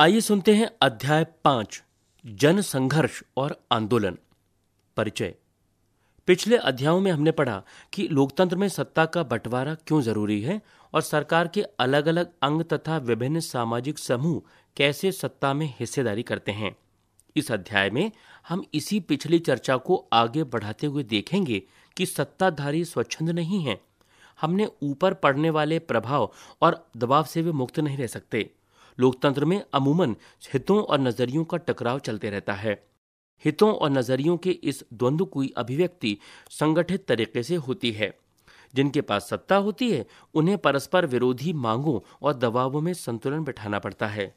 आइए सुनते हैं अध्याय पांच जन संघर्ष और आंदोलन परिचय पिछले अध्यायों में हमने पढ़ा कि लोकतंत्र में सत्ता का बंटवारा क्यों जरूरी है और सरकार के अलग अलग अंग तथा विभिन्न सामाजिक समूह कैसे सत्ता में हिस्सेदारी करते हैं इस अध्याय में हम इसी पिछली चर्चा को आगे बढ़ाते हुए देखेंगे कि सत्ताधारी स्वच्छंद नहीं है हमने ऊपर पड़ने वाले प्रभाव और दबाव से भी मुक्त नहीं रह सकते लोकतंत्र में अमूमन हितों और नजरियों का टकराव चलते रहता है हितों और नजरियों के इस द्वंद्व की अभिव्यक्ति संगठित तरीके से होती है जिनके पास सत्ता होती है उन्हें परस्पर विरोधी मांगों और दबावों में संतुलन बैठाना पड़ता है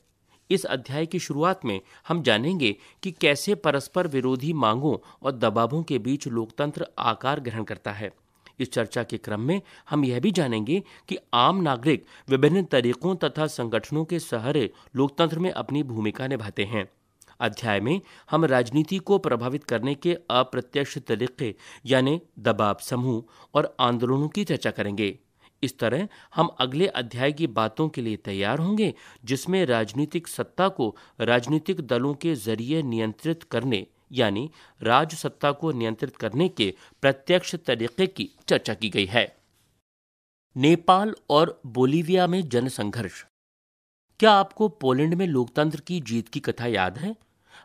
इस अध्याय की शुरुआत में हम जानेंगे कि कैसे परस्पर विरोधी मांगों और दबावों के बीच लोकतंत्र आकार ग्रहण करता है इस चर्चा के क्रम में हम यह भी जानेंगे कि आम नागरिक विभिन्न तरीकों तथा संगठनों के सहारे लोकतंत्र में अपनी भूमिका निभाते हैं अध्याय में हम राजनीति को प्रभावित करने के अप्रत्यक्ष तरीके यानी दबाव समूह और आंदोलनों की चर्चा करेंगे इस तरह हम अगले अध्याय की बातों के लिए तैयार होंगे जिसमें राजनीतिक सत्ता को राजनीतिक दलों के जरिए नियंत्रित करने यानी राज सत्ता को नियंत्रित करने के प्रत्यक्ष तरीके की चर्चा की गई है नेपाल और बोलीविया में जनसंघर्ष क्या आपको पोलैंड में लोकतंत्र की जीत की कथा याद है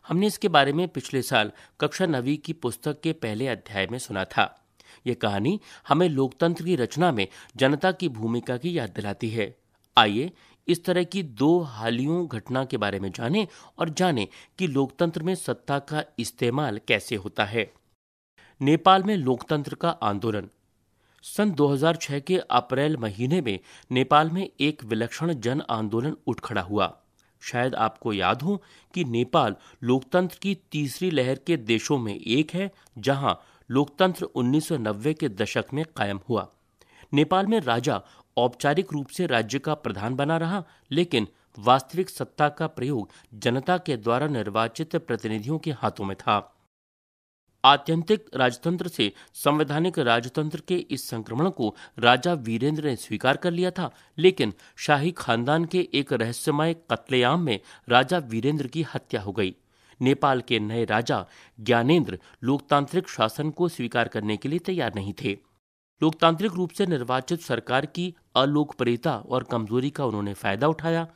हमने इसके बारे में पिछले साल कक्षा नवी की पुस्तक के पहले अध्याय में सुना था यह कहानी हमें लोकतंत्र की रचना में जनता की भूमिका की याद दिलाती है आइए इस तरह की दो हालियों घटना के बारे में जानें और जानें कि लोकतंत्र में सत्ता का इस्तेमाल कैसे होता है नेपाल में लोकतंत्र का आंदोलन सन 2006 के अप्रैल महीने में नेपाल में एक विलक्षण जन आंदोलन उठ खड़ा हुआ शायद आपको याद हो कि नेपाल लोकतंत्र की तीसरी लहर के देशों में एक है जहां लोकतंत्र 1990 के दशक में कायम हुआ नेपाल में राजा औपचारिक रूप से राज्य का प्रधान बना रहा लेकिन वास्तविक सत्ता का प्रयोग जनता के द्वारा निर्वाचित प्रतिनिधियों के हाथों में था आत्यंतिक राजतंत्र से संवैधानिक राजतंत्र के इस संक्रमण को राजा वीरेंद्र ने स्वीकार कर लिया था लेकिन शाही खानदान के एक रहस्यमय कत्लेआम में राजा वीरेंद्र की हत्या हो गई नेपाल के नए राजा ज्ञानेंद्र लोकतांत्रिक शासन को स्वीकार करने के लिए तैयार नहीं थे लोकतांत्रिक रूप से निर्वाचित सरकार की अलोकप्रियता और कमजोरी का उन्होंने फायदा उठाया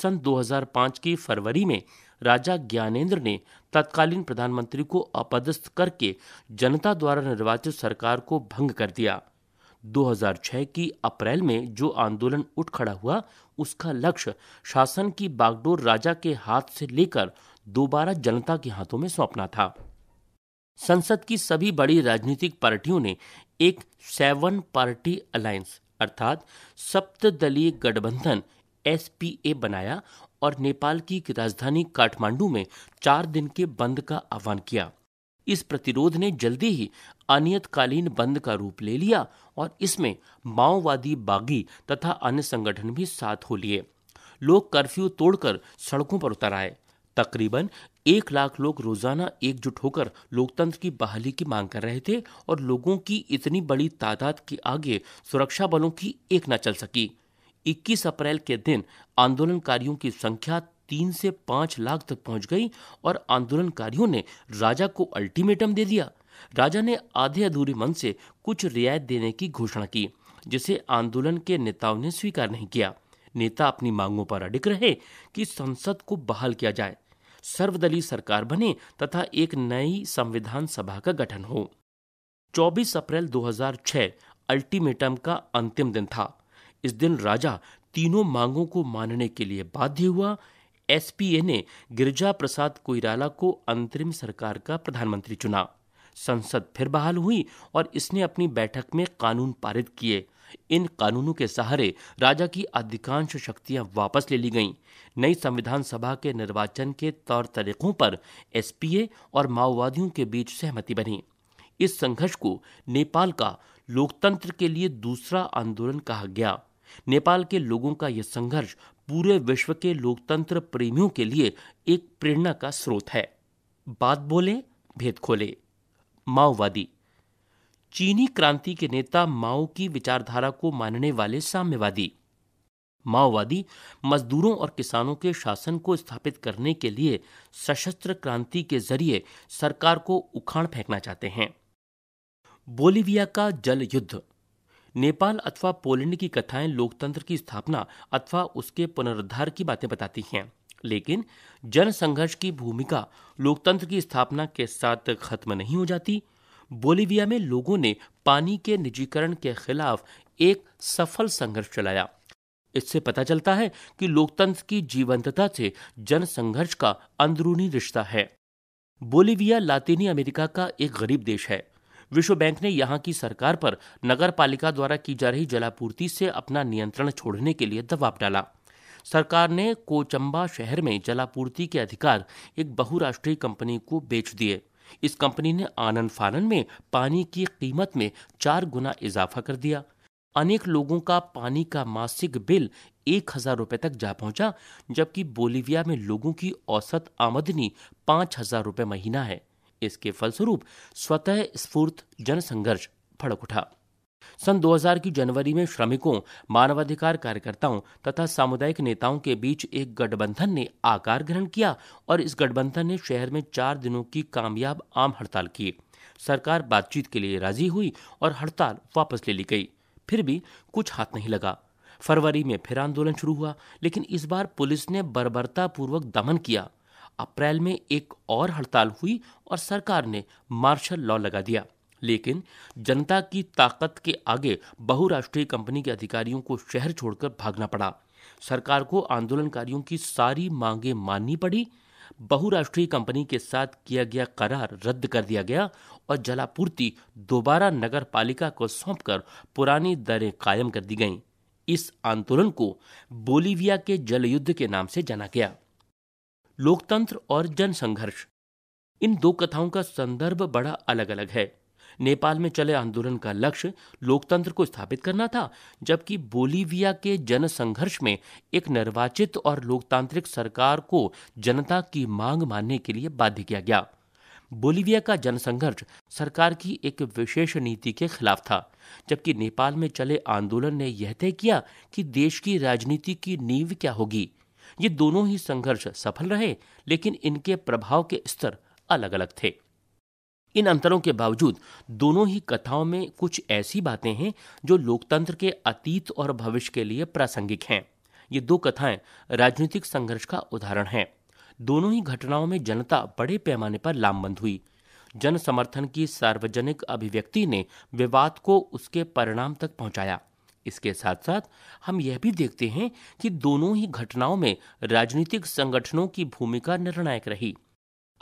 सन 2005 की फरवरी में राजा ज्ञानेंद्र ने तत्कालीन प्रधानमंत्री को अपदस्थ करके जनता द्वारा निर्वाचित सरकार को भंग कर दिया 2006 की अप्रैल में जो आंदोलन उठ खड़ा हुआ उसका लक्ष्य शासन की बागडोर राजा के हाथ से लेकर दोबारा जनता के हाथों में सौंपना था संसद की सभी बड़ी राजनीतिक पार्टियों ने एक सेवन पार्टी अलायंस अर्थात सप्तलीय गठबंधन एस बनाया और नेपाल की राजधानी काठमांडू में चार दिन के बंद का आह्वान किया इस प्रतिरोध ने जल्दी ही अनियतकालीन बंद का रूप ले लिया और इसमें माओवादी बागी तथा अन्य संगठन भी साथ हो लिए लोग कर्फ्यू तोड़कर सड़कों पर उतर आए तकरीबन एक लाख लोग रोजाना एकजुट होकर लोकतंत्र की बहाली की मांग कर रहे थे और लोगों की इतनी बड़ी तादाद के आगे सुरक्षा बलों की एक न चल सकी 21 अप्रैल के दिन आंदोलनकारियों की संख्या तीन से पांच लाख तक पहुंच गई और आंदोलनकारियों ने राजा को अल्टीमेटम दे दिया राजा ने आधे अधूरे मन से कुछ रियायत देने की घोषणा की जिसे आंदोलन के नेताओं ने स्वीकार नहीं किया नेता अपनी मांगों पर अडिग रहे कि संसद को बहाल किया जाए सर्वदलीय सरकार बने तथा एक नई संविधान सभा का गठन हो 24 अप्रैल 2006 अल्टीमेटम का अंतिम दिन था इस दिन राजा तीनों मांगों को मानने के लिए बाध्य हुआ एसपीए ने गिरिजा प्रसाद कोईराला को अंतरिम सरकार का प्रधानमंत्री चुना संसद फिर बहाल हुई और इसने अपनी बैठक में कानून पारित किए इन कानूनों के सहारे राजा की अधिकांश शक्तियां वापस ले ली गईं नई संविधान सभा के निर्वाचन के तौर तरीकों पर एसपीए और माओवादियों के बीच सहमति बनी इस संघर्ष को नेपाल का लोकतंत्र के लिए दूसरा आंदोलन कहा गया नेपाल के लोगों का यह संघर्ष पूरे विश्व के लोकतंत्र प्रेमियों के लिए एक प्रेरणा का स्रोत है बात बोले भेद खोले माओवादी चीनी क्रांति के नेता माओ की विचारधारा को मानने वाले साम्यवादी माओवादी मजदूरों और किसानों के शासन को स्थापित करने के लिए सशस्त्र क्रांति के जरिए सरकार को उखाड़ फेंकना चाहते हैं बोलिविया का जल युद्ध नेपाल अथवा पोलैंड की कथाएं लोकतंत्र की स्थापना अथवा उसके पुनरुद्धार की बातें बताती हैं लेकिन जनसंघर्ष की भूमिका लोकतंत्र की स्थापना के साथ खत्म नहीं हो जाती बोलीविया में लोगों ने पानी के निजीकरण के खिलाफ एक सफल संघर्ष चलाया इससे पता चलता है कि लोकतंत्र की जीवंतता से जन संघर्ष का अंदरूनी रिश्ता है बोलीविया लातिनी अमेरिका का एक गरीब देश है विश्व बैंक ने यहाँ की सरकार पर नगर पालिका द्वारा की जा रही जलापूर्ति से अपना नियंत्रण छोड़ने के लिए दबाव डाला सरकार ने कोचंबा शहर में जलापूर्ति के अधिकार एक बहुराष्ट्रीय कंपनी को बेच दिए इस कंपनी ने आनन फानन में पानी की कीमत में चार गुना इजाफा कर दिया अनेक लोगों का पानी का मासिक बिल एक हजार रुपए तक जा पहुंचा जबकि बोलिविया में लोगों की औसत आमदनी पांच हजार रुपए महीना है इसके फलस्वरूप स्वतः स्फूर्त जनसंघर्ष फड़क उठा सन 2000 की जनवरी में श्रमिकों मानवाधिकार कार्यकर्ताओं तथा सामुदायिक नेताओं के बीच एक गठबंधन ने आकार ग्रहण किया और इस गठबंधन ने शहर में चार दिनों की कामयाब आम हड़ताल की सरकार बातचीत के लिए राजी हुई और हड़ताल वापस ले ली गई फिर भी कुछ हाथ नहीं लगा फरवरी में फिर आंदोलन शुरू हुआ लेकिन इस बार पुलिस ने बर्बरतापूर्वक दमन किया अप्रैल में एक और हड़ताल हुई और सरकार ने मार्शल लॉ लगा दिया लेकिन जनता की ताकत के आगे बहुराष्ट्रीय कंपनी के अधिकारियों को शहर छोड़कर भागना पड़ा सरकार को आंदोलनकारियों की सारी मांगे माननी पड़ी बहुराष्ट्रीय कंपनी के साथ किया गया करार रद्द कर दिया गया और जलापूर्ति दोबारा नगर पालिका को सौंपकर पुरानी दरें कायम कर दी गईं। इस आंदोलन को बोलीविया के जल युद्ध के नाम से जाना गया लोकतंत्र और जनसंघर्ष इन दो कथाओं का संदर्भ बड़ा अलग अलग है नेपाल में चले आंदोलन का लक्ष्य लोकतंत्र को स्थापित करना था जबकि बोलीविया के जन संघर्ष में एक निर्वाचित और लोकतांत्रिक सरकार को जनता की मांग मानने के लिए बाध्य किया गया बोलीविया का जनसंघर्ष सरकार की एक विशेष नीति के खिलाफ था जबकि नेपाल में चले आंदोलन ने यह तय किया कि देश की राजनीति की नींव क्या होगी ये दोनों ही संघर्ष सफल रहे लेकिन इनके प्रभाव के स्तर अलग अलग थे इन अंतरों के बावजूद दोनों ही कथाओं में कुछ ऐसी बातें हैं जो लोकतंत्र के अतीत और भविष्य के लिए प्रासंगिक हैं ये दो कथाएं राजनीतिक संघर्ष का उदाहरण हैं दोनों ही घटनाओं में जनता बड़े पैमाने पर लामबंद हुई जन समर्थन की सार्वजनिक अभिव्यक्ति ने विवाद को उसके परिणाम तक पहुंचाया इसके साथ साथ हम यह भी देखते हैं कि दोनों ही घटनाओं में राजनीतिक संगठनों की भूमिका निर्णायक रही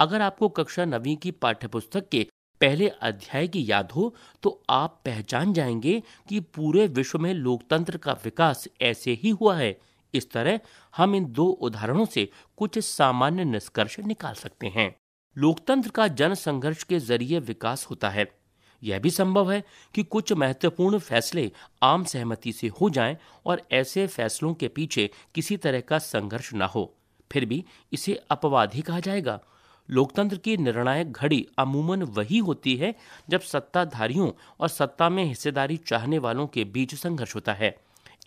अगर आपको कक्षा नवी की पाठ्यपुस्तक के पहले अध्याय की याद हो तो आप पहचान जाएंगे कि पूरे विश्व में लोकतंत्र का विकास ऐसे ही हुआ है इस तरह हम इन दो उदाहरणों से कुछ सामान्य निष्कर्ष निकाल सकते हैं लोकतंत्र का जन संघर्ष के जरिए विकास होता है यह भी संभव है कि कुछ महत्वपूर्ण फैसले आम सहमति से हो जाएं और ऐसे फैसलों के पीछे किसी तरह का संघर्ष ना हो फिर भी इसे अपवाद ही कहा जाएगा लोकतंत्र की निर्णायक घड़ी अमूमन वही होती है जब सत्ताधारियों और सत्ता में हिस्सेदारी चाहने वालों के बीच संघर्ष होता है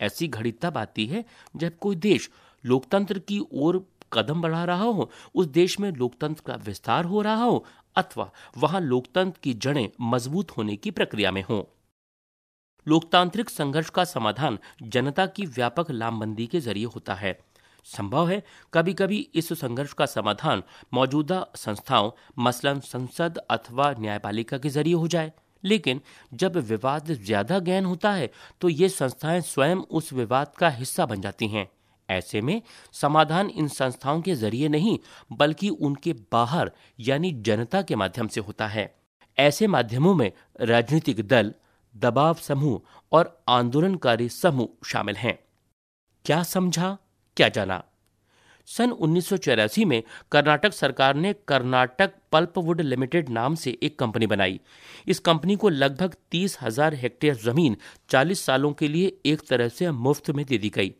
ऐसी घड़ी तब आती है जब कोई देश लोकतंत्र की ओर कदम बढ़ा रहा हो उस देश में लोकतंत्र का विस्तार हो रहा हो अथवा वहां लोकतंत्र की जड़ें मजबूत होने की प्रक्रिया में हो लोकतांत्रिक संघर्ष का समाधान जनता की व्यापक लामबंदी के जरिए होता है संभव है कभी कभी इस संघर्ष का समाधान मौजूदा संस्थाओं मसलन संसद अथवा न्यायपालिका के जरिए हो जाए लेकिन जब विवाद ज्यादा गहन होता है तो ये संस्थाएं स्वयं उस विवाद का हिस्सा बन जाती हैं ऐसे में समाधान इन संस्थाओं के जरिए नहीं बल्कि उनके बाहर यानी जनता के माध्यम से होता है ऐसे माध्यमों में राजनीतिक दल दबाव समूह और आंदोलनकारी समूह शामिल हैं क्या समझा क्या जाना सन उन्नीस में कर्नाटक सरकार ने कर्नाटक पल्पवुड लिमिटेड नाम से एक कंपनी बनाई इस कंपनी को लगभग तीस हजार हेक्टेयर जमीन 40 सालों के लिए एक तरह से मुफ्त में दे दी गई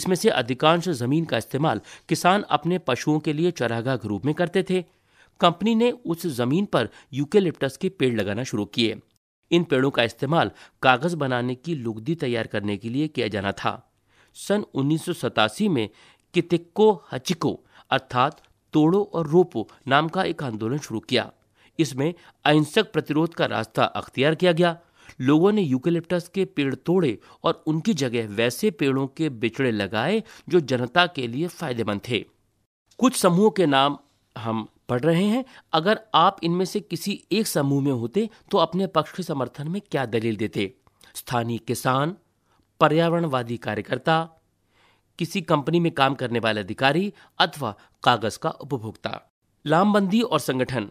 इसमें से अधिकांश जमीन का इस्तेमाल किसान अपने पशुओं के लिए चरागाह के रूप में करते थे कंपनी ने उस जमीन पर यूकेलिप्टस के पेड़ लगाना शुरू किए इन पेड़ों का इस्तेमाल कागज बनाने की लुगदी तैयार करने के लिए किया जाना था सन उन्नीस में कितिक्को हचिको अर्थात तोड़ो और रोपो नाम का एक आंदोलन शुरू किया इसमें अहिंसक प्रतिरोध का रास्ता अख्तियार किया गया लोगों ने यूकेलिप्टस के पेड़ तोड़े और उनकी जगह वैसे पेड़ों के बिचड़े लगाए जो जनता के लिए फायदेमंद थे कुछ समूहों के नाम हम पढ़ रहे हैं अगर आप इनमें से किसी एक समूह में होते तो अपने पक्ष के समर्थन में क्या दलील देते स्थानीय किसान पर्यावरणवादी कार्यकर्ता किसी कंपनी में काम करने वाले अधिकारी अथवा कागज का उपभोक्ता लामबंदी और संगठन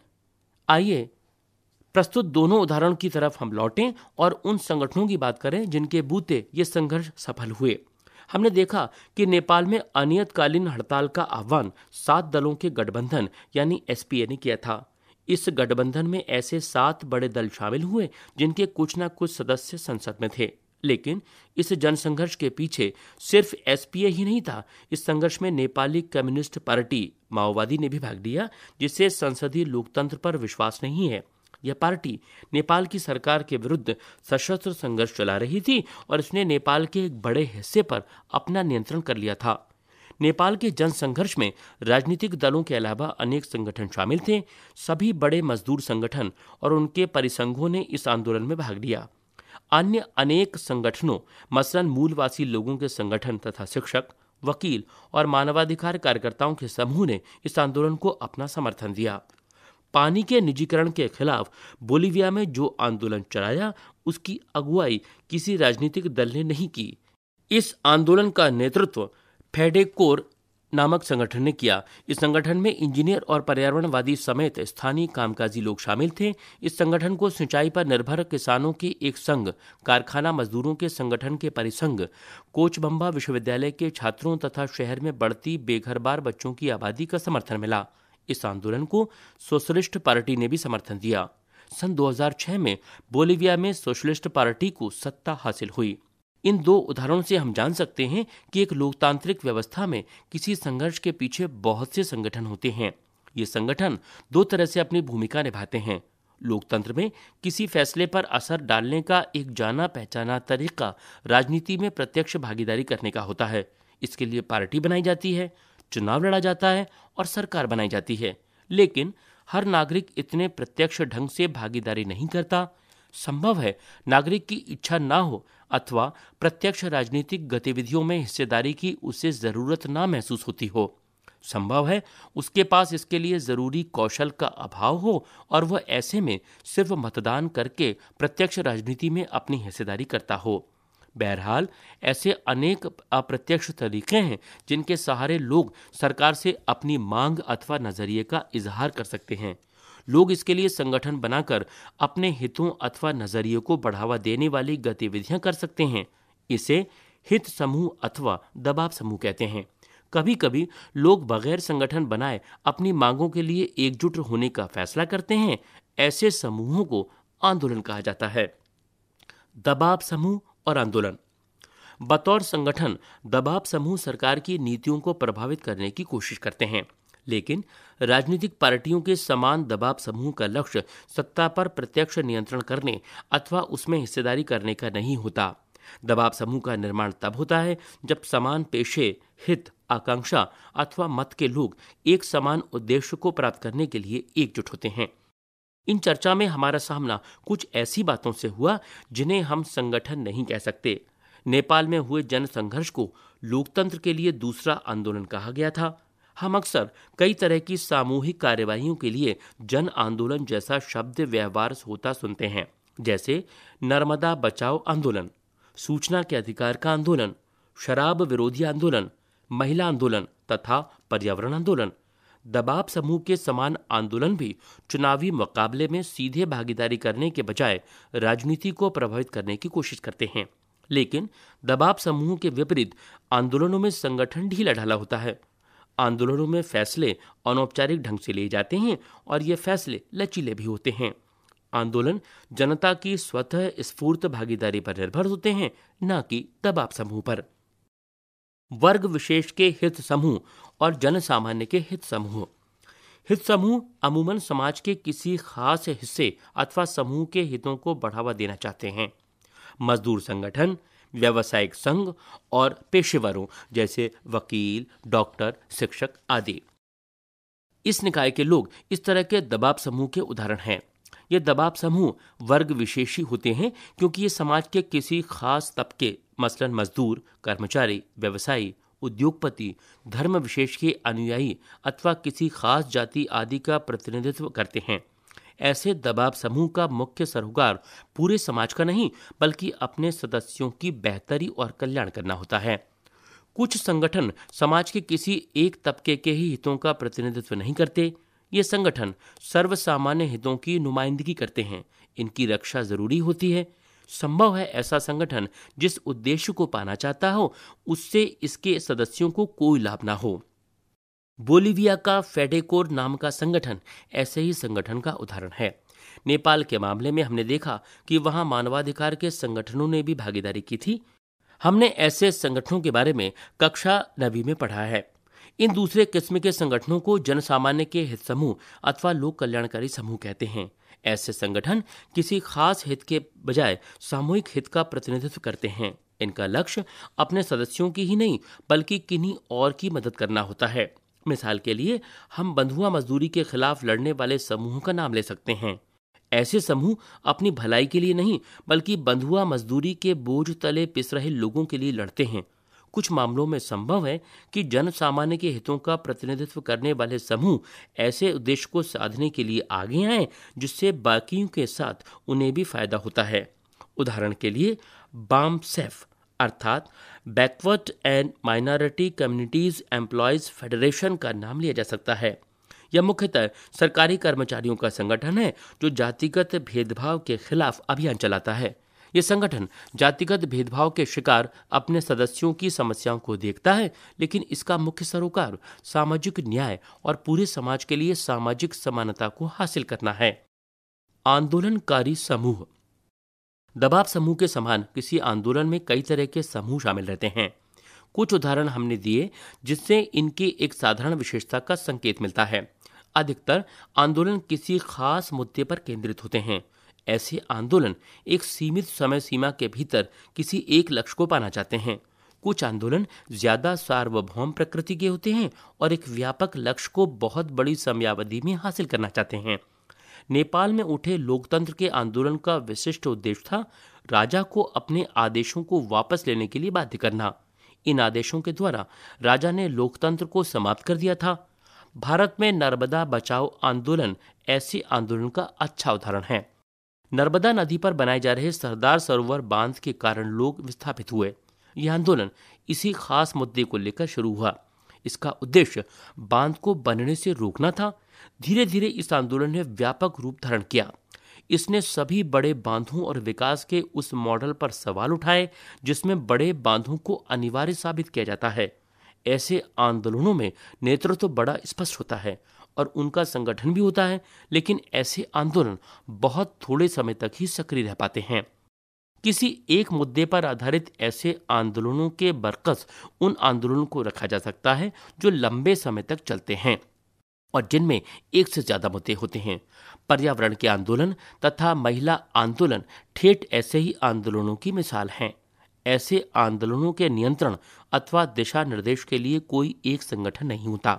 आइए प्रस्तुत दोनों उदाहरण की तरफ हम लौटें और उन संगठनों की बात करें जिनके बूते ये संघर्ष सफल हुए हमने देखा कि नेपाल में अनियतकालीन हड़ताल का आह्वान सात दलों के गठबंधन यानी एसपीए ने किया था इस गठबंधन में ऐसे सात बड़े दल शामिल हुए जिनके कुछ न कुछ सदस्य संसद में थे लेकिन इस जनसंघर्ष के पीछे सिर्फ एसपीए ही नहीं था इस संघर्ष में नेपाली कम्युनिस्ट पार्टी माओवादी ने भी भाग लिया जिससे संसदीय लोकतंत्र पर विश्वास नहीं है यह पार्टी नेपाल की सरकार के विरुद्ध सशस्त्र संघर्ष चला रही थी और इसने नेपाल के एक बड़े हिस्से पर अपना नियंत्रण कर लिया था नेपाल के जनसंघर्ष में राजनीतिक दलों के अलावा अनेक संगठन शामिल थे सभी बड़े मजदूर संगठन और उनके परिसंघों ने इस आंदोलन में भाग लिया अन्य अनेक संगठनों मसलन मूलवासी लोगों के संगठन तथा शिक्षक वकील और मानवाधिकार कार्यकर्ताओं के समूह ने इस आंदोलन को अपना समर्थन दिया पानी के निजीकरण के खिलाफ बोलीविया में जो आंदोलन चलाया उसकी अगुवाई किसी राजनीतिक दल ने नहीं की इस आंदोलन का नेतृत्व फेडेकोर नामक संगठन ने किया इस संगठन में इंजीनियर और पर्यावरणवादी समेत स्थानीय कामकाजी लोग शामिल थे इस संगठन को सिंचाई पर निर्भर किसानों के एक संघ कारखाना मजदूरों के संगठन के परिसंघ कोचबंबा विश्वविद्यालय के छात्रों तथा शहर में बढ़ती बेघरबार बच्चों की आबादी का समर्थन मिला इस आंदोलन को सोशलिस्ट पार्टी ने भी समर्थन दिया सन 2006 में बोलिविया में सोशलिस्ट पार्टी को सत्ता हासिल हुई इन दो उदाहरणों से हम जान सकते हैं कि एक लोकतांत्रिक व्यवस्था में किसी संघर्ष के पीछे बहुत से संगठन होते हैं ये संगठन दो तरह से अपनी भूमिका निभाते हैं लोकतंत्र में किसी फैसले पर असर डालने का एक जाना पहचाना तरीका राजनीति में प्रत्यक्ष भागीदारी करने का होता है इसके लिए पार्टी बनाई जाती है चुनाव लड़ा जाता है और सरकार बनाई जाती है लेकिन हर नागरिक इतने प्रत्यक्ष ढंग से भागीदारी नहीं करता संभव है नागरिक की इच्छा ना हो अथवा प्रत्यक्ष राजनीतिक गतिविधियों में हिस्सेदारी की उसे जरूरत ना महसूस होती हो संभव है उसके पास इसके लिए जरूरी कौशल का अभाव हो और वह ऐसे में सिर्फ मतदान करके प्रत्यक्ष राजनीति में अपनी हिस्सेदारी करता हो बहरहाल ऐसे अनेक अप्रत्यक्ष तरीके हैं जिनके सहारे लोग सरकार से अपनी मांग अथवा नजरिए का इजहार कर सकते हैं लोग इसके लिए संगठन बनाकर अपने हितों अथवा नजरिए को बढ़ावा देने वाली गतिविधियां कर सकते हैं इसे हित समूह अथवा दबाव समूह कहते हैं कभी कभी लोग बगैर संगठन बनाए अपनी मांगों के लिए एकजुट होने का फैसला करते हैं ऐसे समूहों को आंदोलन कहा जाता है दबाव समूह और आंदोलन बतौर संगठन दबाव समूह सरकार की नीतियों को प्रभावित करने की कोशिश करते हैं लेकिन राजनीतिक पार्टियों के समान दबाव समूह का लक्ष्य सत्ता पर प्रत्यक्ष नियंत्रण करने अथवा उसमें हिस्सेदारी करने का नहीं होता दबाव समूह का निर्माण तब होता है जब समान पेशे हित आकांक्षा अथवा मत के लोग एक समान उद्देश्य को प्राप्त करने के लिए एकजुट होते हैं इन चर्चा में हमारा सामना कुछ ऐसी बातों से हुआ जिन्हें हम संगठन नहीं कह सकते नेपाल में हुए जनसंघर्ष को लोकतंत्र के लिए दूसरा आंदोलन कहा गया था हम अक्सर कई तरह की सामूहिक कार्यवाहियों के लिए जन आंदोलन जैसा शब्द व्यवहार होता सुनते हैं जैसे नर्मदा बचाओ आंदोलन सूचना के अधिकार का आंदोलन शराब विरोधी आंदोलन महिला आंदोलन तथा पर्यावरण आंदोलन दबाव समूह के समान आंदोलन भी चुनावी मुकाबले में सीधे भागीदारी करने के बजाय राजनीति को प्रभावित करने की कोशिश करते हैं लेकिन दबाव समूह के विपरीत आंदोलनों में संगठन ढीला ढाला होता है आंदोलनों में फैसले अनौपचारिक ढंग से लिए जाते हैं और ये फैसले लचीले भी होते हैं आंदोलन जनता की स्वतः स्फूर्त भागीदारी पर निर्भर होते हैं न कि दबाव समूह पर वर्ग विशेष के हित समूह और जन सामान्य के हित समूह हित समूह अमूमन समाज के किसी खास हिस्से अथवा समूह के हितों को बढ़ावा देना चाहते हैं मजदूर संगठन व्यवसायिक संघ और पेशेवरों जैसे वकील डॉक्टर शिक्षक आदि इस निकाय के लोग इस तरह के दबाव समूह के उदाहरण हैं ये दबाव समूह वर्ग विशेषी होते हैं क्योंकि ये समाज के किसी खास तबके मसलन मजदूर कर्मचारी व्यवसायी उद्योगपति धर्म विशेष के अनुयायी अथवा किसी खास जाति आदि का प्रतिनिधित्व करते हैं ऐसे दबाव समूह का मुख्य सरोकार पूरे समाज का नहीं बल्कि अपने सदस्यों की बेहतरी और कल्याण करना होता है कुछ संगठन समाज के किसी एक तबके के ही हितों का प्रतिनिधित्व नहीं करते ये संगठन सर्वसामान्य हितों की नुमाइंदगी करते हैं इनकी रक्षा जरूरी होती है संभव है ऐसा संगठन जिस उद्देश्य को पाना चाहता हो उससे इसके सदस्यों को कोई लाभ ना हो बोलिविया का फेडेकोर नाम का संगठन ऐसे ही संगठन का उदाहरण है नेपाल के मामले में हमने देखा कि वहां मानवाधिकार के संगठनों ने भी भागीदारी की थी हमने ऐसे संगठनों के बारे में कक्षा नवी में पढ़ा है इन दूसरे किस्म के संगठनों को जन सामान्य के हित समूह अथवा लोक कल्याणकारी समूह कहते हैं ऐसे संगठन किसी खास हित के बजाय सामूहिक हित का प्रतिनिधित्व करते हैं इनका लक्ष्य अपने सदस्यों की ही नहीं बल्कि किन्हीं और की मदद करना होता है मिसाल के लिए हम बंधुआ मजदूरी के खिलाफ लड़ने वाले समूह का नाम ले सकते हैं ऐसे समूह अपनी भलाई के लिए नहीं बल्कि बंधुआ मजदूरी के बोझ तले पिस रहे लोगों के लिए लड़ते हैं कुछ मामलों में संभव है कि जन सामान्य के हितों का प्रतिनिधित्व करने वाले समूह ऐसे उद्देश्य को साधने के लिए आगे आए जिससे बाकियों के साथ उन्हें भी फायदा होता है उदाहरण के लिए बाम सेफ अर्थात backward and minority communities employees federation का नाम लिया जा सकता है यह मुख्यतः सरकारी कर्मचारियों का संगठन है जो जातिगत भेदभाव के खिलाफ अभियान चलाता है ये संगठन जातिगत भेदभाव के शिकार अपने सदस्यों की समस्याओं को देखता है लेकिन इसका मुख्य सरोकार सामाजिक न्याय और पूरे समाज के लिए सामाजिक समानता को हासिल करना है आंदोलनकारी समूह दबाव समूह के समान किसी आंदोलन में कई तरह के समूह शामिल रहते हैं कुछ उदाहरण हमने दिए जिससे इनकी एक साधारण विशेषता का संकेत मिलता है अधिकतर आंदोलन किसी खास मुद्दे पर केंद्रित होते हैं ऐसे आंदोलन एक सीमित समय सीमा के भीतर किसी एक लक्ष्य को पाना चाहते हैं कुछ आंदोलन ज्यादा सार्वभौम प्रकृति के होते हैं और एक व्यापक लक्ष्य को बहुत बड़ी समयावधि में हासिल करना चाहते हैं नेपाल में उठे लोकतंत्र के आंदोलन का विशिष्ट उद्देश्य था राजा को अपने आदेशों को वापस लेने के लिए बाध्य करना इन आदेशों के द्वारा राजा ने लोकतंत्र को समाप्त कर दिया था भारत में नर्मदा बचाओ आंदोलन ऐसे आंदोलन का अच्छा उदाहरण है नर्मदा नदी पर बनाए जा रहे सरदार सरोवर बांध के कारण लोग विस्थापित हुए यह आंदोलन इसी खास मुद्दे को लेकर शुरू हुआ इसका उद्देश्य बांध को बनने से रोकना था धीरे धीरे इस आंदोलन ने व्यापक रूप धारण किया इसने सभी बड़े बांधों और विकास के उस मॉडल पर सवाल उठाए जिसमें बड़े बांधों को अनिवार्य साबित किया जाता है ऐसे आंदोलनों में नेतृत्व तो बड़ा स्पष्ट होता है और उनका संगठन भी होता है लेकिन ऐसे आंदोलन बहुत थोड़े समय तक ही सक्रिय रह पाते हैं किसी एक मुद्दे पर आधारित ऐसे आंदोलनों के बरकस उन आंदोलनों को रखा जा सकता है जो लंबे समय तक चलते हैं और जिनमें एक से ज्यादा मुद्दे होते हैं पर्यावरण के आंदोलन तथा महिला आंदोलन ठेठ ऐसे ही आंदोलनों की मिसाल हैं ऐसे आंदोलनों के नियंत्रण अथवा दिशा निर्देश के लिए कोई एक संगठन नहीं होता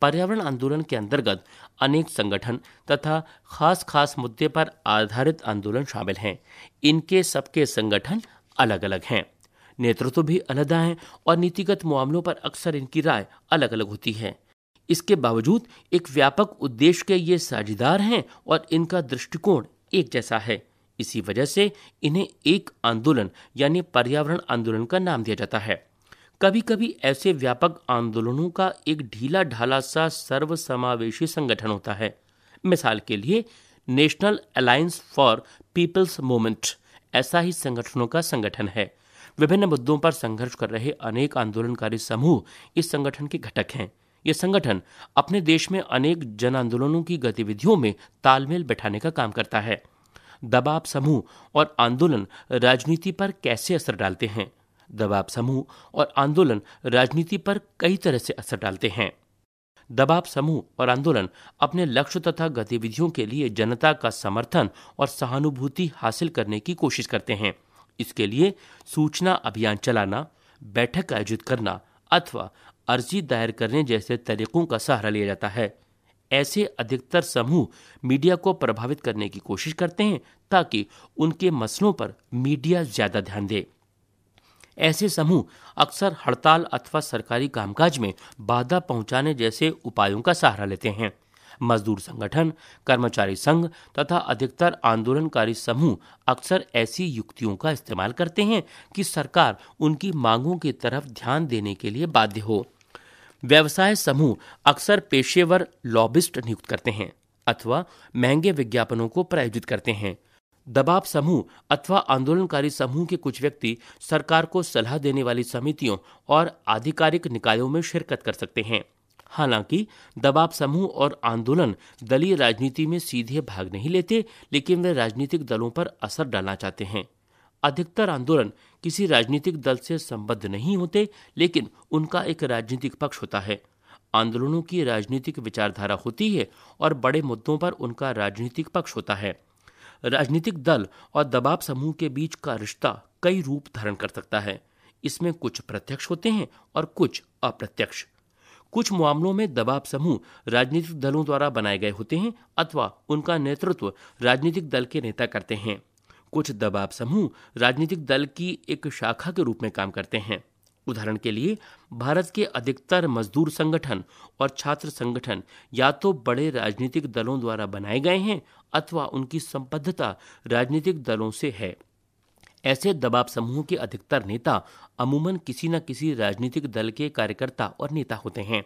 पर्यावरण आंदोलन के अंतर्गत अनेक संगठन तथा खास खास मुद्दे पर आधारित आंदोलन शामिल हैं इनके सबके संगठन अलग अलग हैं नेतृत्व भी अलग हैं और नीतिगत मामलों पर अक्सर इनकी राय अलग अलग होती है इसके बावजूद एक व्यापक उद्देश्य के ये साझेदार हैं और इनका दृष्टिकोण एक जैसा है इसी वजह से इन्हें एक आंदोलन यानी पर्यावरण आंदोलन का नाम दिया जाता है कभी कभी ऐसे व्यापक आंदोलनों का एक ढीला ढाला सा सर्वसमावेशी संगठन होता है मिसाल के लिए national alliance for people's movement ऐसा ही संगठनों का संगठन है विभिन्न मुद्दों पर संघर्ष कर रहे अनेक आंदोलनकारी समूह इस संगठन के घटक हैं ये संगठन अपने देश में अनेक जन आंदोलनों की गतिविधियों में तालमेल बैठाने का काम करता है दबाव समूह और आंदोलन राजनीति पर कैसे असर डालते हैं दबाव समूह और आंदोलन राजनीति पर कई तरह से असर डालते हैं दबाव समूह और आंदोलन अपने लक्ष्य तथा गतिविधियों के लिए जनता का समर्थन और सहानुभूति हासिल करने की कोशिश करते हैं इसके लिए सूचना अभियान चलाना बैठक आयोजित करना अथवा अर्जी दायर करने जैसे तरीकों का सहारा लिया जाता है ऐसे अधिकतर समूह मीडिया को प्रभावित करने की कोशिश करते हैं ताकि उनके मसलों पर मीडिया ज्यादा ध्यान दे ऐसे समूह अक्सर हड़ताल अथवा सरकारी कामकाज में बाधा पहुंचाने जैसे उपायों का सहारा लेते हैं मजदूर संगठन कर्मचारी संघ तथा अधिकतर आंदोलनकारी समूह अक्सर ऐसी युक्तियों का इस्तेमाल करते हैं कि सरकार उनकी मांगों की तरफ ध्यान देने के लिए बाध्य हो व्यवसाय समूह अक्सर पेशेवर लॉबिस्ट नियुक्त करते हैं अथवा महंगे विज्ञापनों को प्रायोजित करते हैं दबाव समूह अथवा आंदोलनकारी समूह के कुछ व्यक्ति सरकार को सलाह देने वाली समितियों और आधिकारिक निकायों में शिरकत कर सकते हैं हालांकि दबाव समूह और आंदोलन दलीय राजनीति में सीधे भाग नहीं लेते लेकिन वे राजनीतिक दलों पर असर डालना चाहते हैं अधिकतर आंदोलन किसी राजनीतिक दल से संबद्ध नहीं होते लेकिन उनका एक राजनीतिक पक्ष होता है आंदोलनों की राजनीतिक विचारधारा होती है और बड़े मुद्दों पर उनका राजनीतिक पक्ष होता है राजनीतिक दल और दबाव समूह के बीच का रिश्ता कई रूप धारण कर सकता है इसमें कुछ प्रत्यक्ष होते हैं और कुछ अप्रत्यक्ष कुछ मामलों में दबाव समूह राजनीतिक दलों द्वारा बनाए गए होते हैं अथवा उनका नेतृत्व राजनीतिक दल के नेता करते हैं कुछ दबाव समूह राजनीतिक दल की एक शाखा के रूप में काम करते हैं उदाहरण के लिए भारत के अधिकतर मजदूर संगठन और छात्र संगठन या तो बड़े राजनीतिक दलों द्वारा बनाए गए हैं अथवा उनकी संबद्धता राजनीतिक दलों से है ऐसे दबाव समूह के अधिकतर नेता अमूमन किसी न किसी राजनीतिक दल के कार्यकर्ता और नेता होते हैं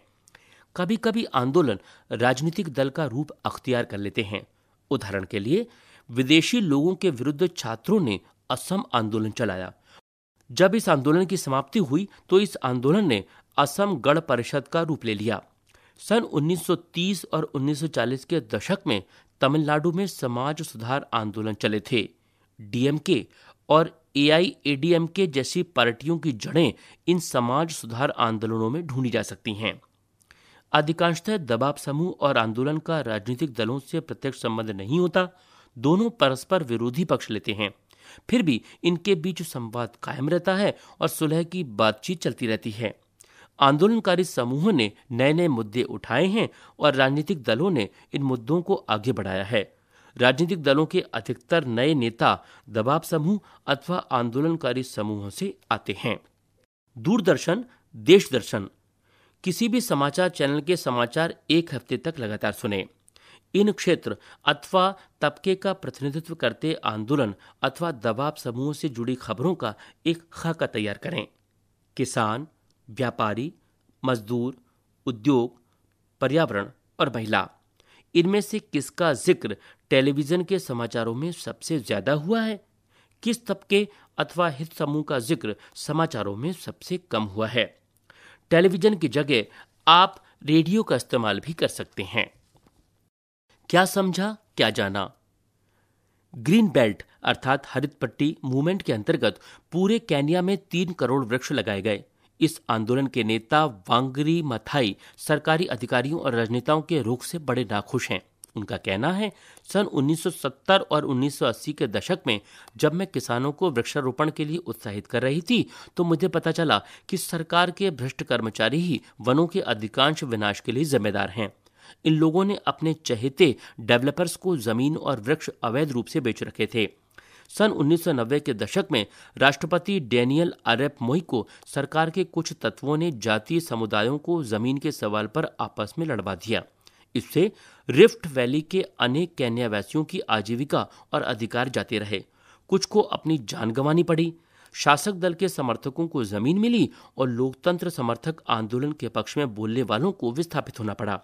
कभी कभी आंदोलन राजनीतिक दल का रूप अख्तियार कर लेते हैं उदाहरण के लिए विदेशी लोगों के विरुद्ध छात्रों ने असम आंदोलन चलाया जब इस आंदोलन की समाप्ति हुई तो इस आंदोलन ने असम गण परिषद का रूप ले लिया सन 1930 और 1940 के दशक में तमिलनाडु में समाज सुधार आंदोलन चले थे डीएमके और एआईएडीएमके जैसी पार्टियों की जड़ें इन समाज सुधार आंदोलनों में ढूंढी जा सकती हैं अधिकांशतः दबाव समूह और आंदोलन का राजनीतिक दलों से प्रत्यक्ष संबंध नहीं होता दोनों परस्पर विरोधी पक्ष लेते हैं फिर भी इनके बीच संवाद कायम रहता है और सुलह की बातचीत चलती रहती है आंदोलनकारी समूहों ने नए नए मुद्दे उठाए हैं और राजनीतिक दलों ने इन मुद्दों को आगे बढ़ाया है राजनीतिक दलों के अधिकतर नए नेता दबाव समूह अथवा आंदोलनकारी समूहों से आते हैं दूरदर्शन देश दर्शन किसी भी समाचार चैनल के समाचार एक हफ्ते तक लगातार सुने इन क्षेत्र अथवा तबके का प्रतिनिधित्व करते आंदोलन अथवा दबाव समूहों से जुड़ी खबरों का एक खाका तैयार करें किसान व्यापारी मजदूर उद्योग पर्यावरण और महिला इनमें से किसका जिक्र टेलीविजन के समाचारों में सबसे ज्यादा हुआ है किस तबके अथवा हित समूह का जिक्र समाचारों में सबसे कम हुआ है टेलीविजन की जगह आप रेडियो का इस्तेमाल भी कर सकते हैं क्या समझा क्या जाना ग्रीन बेल्ट अर्थात हरित पट्टी मूवमेंट के अंतर्गत पूरे कैनिया में तीन करोड़ वृक्ष लगाए गए इस आंदोलन के नेता वांगरी मथाई सरकारी अधिकारियों और राजनेताओं के रुख से बड़े नाखुश हैं उनका कहना है सन 1970 और 1980 के दशक में जब मैं किसानों को वृक्षारोपण के लिए उत्साहित कर रही थी तो मुझे पता चला कि सरकार के भ्रष्ट कर्मचारी ही वनों के अधिकांश विनाश के लिए जिम्मेदार हैं इन लोगों ने अपने चहेते डेवलपर्स को जमीन और वृक्ष अवैध रूप से बेच रखे थे सन 1990 के दशक में राष्ट्रपति डेनियल अरेप मोई को सरकार के कुछ तत्वों ने जातीय समुदायों को जमीन के सवाल पर आपस में लड़वा दिया इससे रिफ्ट वैली के अनेक कैन्यावासियों की आजीविका और अधिकार जाते रहे कुछ को अपनी जान गंवानी पड़ी शासक दल के समर्थकों को जमीन मिली और लोकतंत्र समर्थक आंदोलन के पक्ष में बोलने वालों को विस्थापित होना पड़ा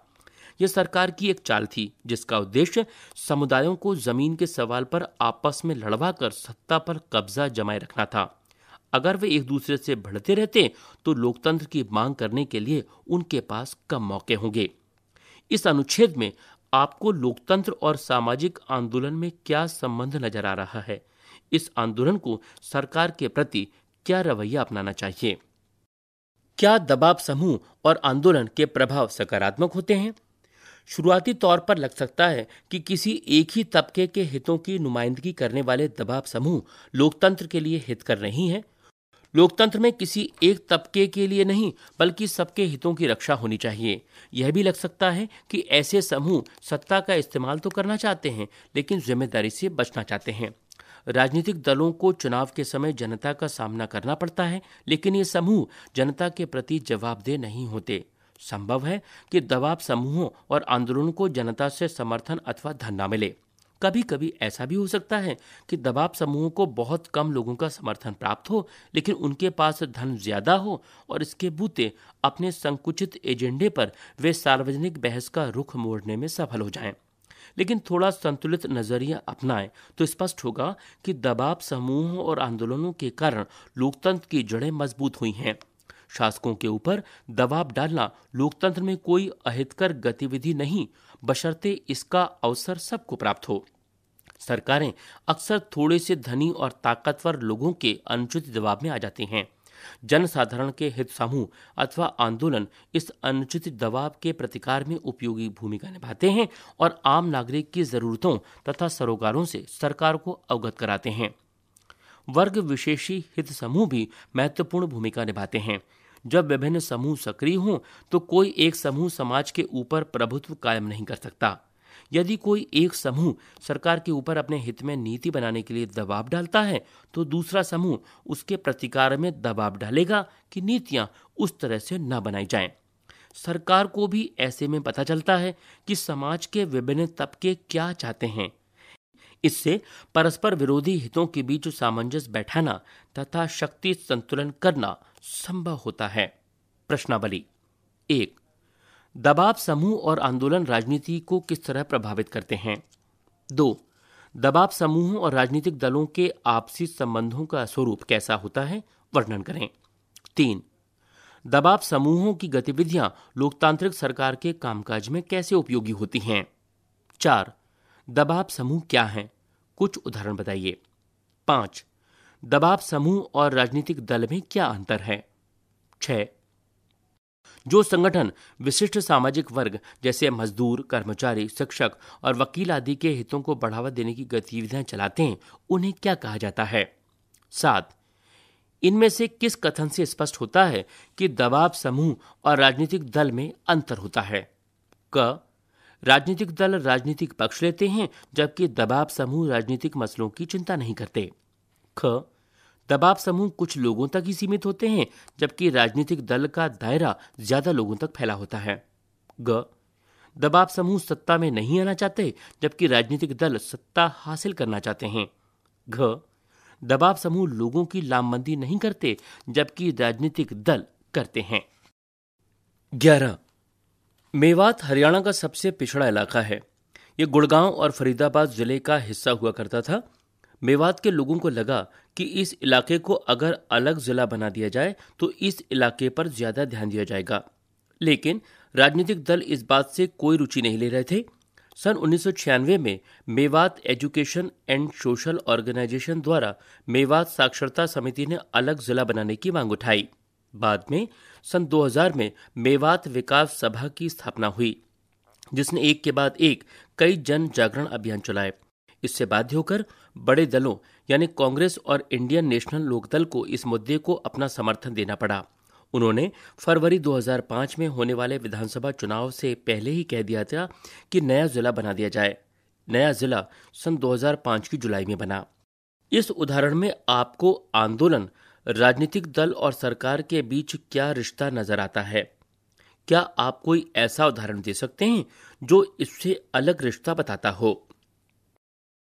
यह सरकार की एक चाल थी जिसका उद्देश्य समुदायों को जमीन के सवाल पर आपस में लड़वा कर सत्ता पर कब्जा जमाए रखना था अगर वे एक दूसरे से भिड़ते रहते तो लोकतंत्र की मांग करने के लिए उनके पास कम मौके होंगे इस अनुच्छेद में आपको लोकतंत्र और सामाजिक आंदोलन में क्या संबंध नजर आ रहा है इस आंदोलन को सरकार के प्रति क्या रवैया अपनाना चाहिए क्या दबाव समूह और आंदोलन के प्रभाव सकारात्मक होते हैं शुरुआती तौर पर लग सकता है कि किसी एक ही तबके के हितों की नुमाइंदगी करने वाले दबाव समूह लोकतंत्र के लिए हित कर नहीं हैं लोकतंत्र में किसी एक तबके के लिए नहीं बल्कि सबके हितों की रक्षा होनी चाहिए यह भी लग सकता है कि ऐसे समूह सत्ता का इस्तेमाल तो करना चाहते हैं लेकिन जिम्मेदारी से बचना चाहते हैं राजनीतिक दलों को चुनाव के समय जनता का सामना करना पड़ता है लेकिन ये समूह जनता के प्रति जवाबदेह नहीं होते संभव है कि दबाव समूहों और आंदोलनों को जनता से समर्थन अथवा धरना मिले कभी कभी ऐसा भी हो सकता है कि दबाव समूहों को बहुत कम लोगों का समर्थन प्राप्त हो लेकिन उनके पास धन ज्यादा हो और इसके बूते अपने संकुचित एजेंडे पर वे सार्वजनिक बहस का रुख मोड़ने में सफल हो जाएं। लेकिन थोड़ा संतुलित नजरिया अपनाएं तो स्पष्ट होगा कि दबाव समूहों और आंदोलनों के कारण लोकतंत्र की जड़ें मजबूत हुई हैं शासकों के ऊपर दबाव डालना लोकतंत्र में कोई अहितकर गतिविधि नहीं बशर्ते इसका अवसर सबको प्राप्त हो सरकारें अक्सर थोड़े से धनी और ताकतवर लोगों के अनुचित दबाव में आ जाती हैं जनसाधारण के हित समूह अथवा आंदोलन इस अनुचित दबाव के प्रतिकार में उपयोगी भूमिका निभाते हैं और आम नागरिक की जरूरतों तथा सरोकारों से सरकार को अवगत कराते हैं वर्ग विशेषी हित समूह भी महत्वपूर्ण भूमिका निभाते हैं जब विभिन्न समूह सक्रिय हों तो कोई एक समूह समाज के ऊपर प्रभुत्व कायम नहीं कर सकता यदि कोई एक समूह सरकार के ऊपर अपने हित में नीति बनाने के लिए दबाव डालता है तो दूसरा समूह उसके प्रतिकार में दबाव डालेगा कि नीतियां उस तरह से न बनाई जाएं। सरकार को भी ऐसे में पता चलता है कि समाज के विभिन्न तबके क्या चाहते हैं इससे परस्पर विरोधी हितों के बीच सामंजस्य बैठाना तथा शक्ति संतुलन करना संभव होता है प्रश्नावली एक दबाव समूह और आंदोलन राजनीति को किस तरह प्रभावित करते हैं दो दबाव समूहों और राजनीतिक दलों के आपसी संबंधों का स्वरूप कैसा होता है वर्णन करें तीन दबाव समूहों की गतिविधियां लोकतांत्रिक सरकार के कामकाज में कैसे उपयोगी होती हैं चार दबाव समूह क्या हैं कुछ उदाहरण बताइए पांच दबाव समूह और राजनीतिक दल में क्या अंतर है छः जो संगठन विशिष्ट सामाजिक वर्ग जैसे मजदूर कर्मचारी शिक्षक और वकील आदि के हितों को बढ़ावा देने की गतिविधियां चलाते हैं उन्हें क्या कहा जाता है सात इनमें से किस कथन से स्पष्ट होता है कि दबाव समूह और राजनीतिक दल में अंतर होता है क राजनीतिक दल राजनीतिक पक्ष लेते हैं जबकि दबाव समूह राजनीतिक मसलों की चिंता नहीं करते ख दबाव समूह कुछ लोगों तक ही सीमित होते हैं जबकि राजनीतिक दल का दायरा ज्यादा लोगों तक फैला होता है ग दबाव समूह सत्ता में नहीं आना चाहते जबकि राजनीतिक दल सत्ता हासिल करना चाहते हैं घ दबाव समूह लोगों की लामबंदी नहीं करते जबकि राजनीतिक दल करते हैं ग्यारह मेवात हरियाणा का सबसे पिछड़ा इलाका है ये गुड़गांव और फरीदाबाद जिले का हिस्सा हुआ करता था मेवात के लोगों को लगा कि इस इलाके को अगर अलग जिला बना दिया जाए तो इस इलाके पर ज्यादा ध्यान दिया जाएगा लेकिन राजनीतिक दल इस बात से कोई रुचि नहीं ले रहे थे सन उन्नीस में Mewat education and social organisation द्वारा मेवात साक्षरता समिति ने अलग जिला बनाने की मांग उठाई बाद में सन 2000 में मेवात विकास सभा की स्थापना हुई जिसने एक के बाद एक कई जन जागरण अभियान चलाए इससे बाध्य होकर बड़े दलों यानी कांग्रेस और इंडियन नेशनल लोकदल को इस मुद्दे को अपना समर्थन देना पड़ा उन्होंने फरवरी 2005 में होने वाले विधानसभा चुनाव से पहले ही कह दिया था कि नया जिला बना दिया जाए नया जिला सन 2005 की जुलाई में बना इस उदाहरण में आपको आंदोलन राजनीतिक दल और सरकार के बीच क्या रिश्ता नजर आता है क्या आप कोई ऐसा उदाहरण दे सकते हैं जो इससे अलग रिश्ता बताता हो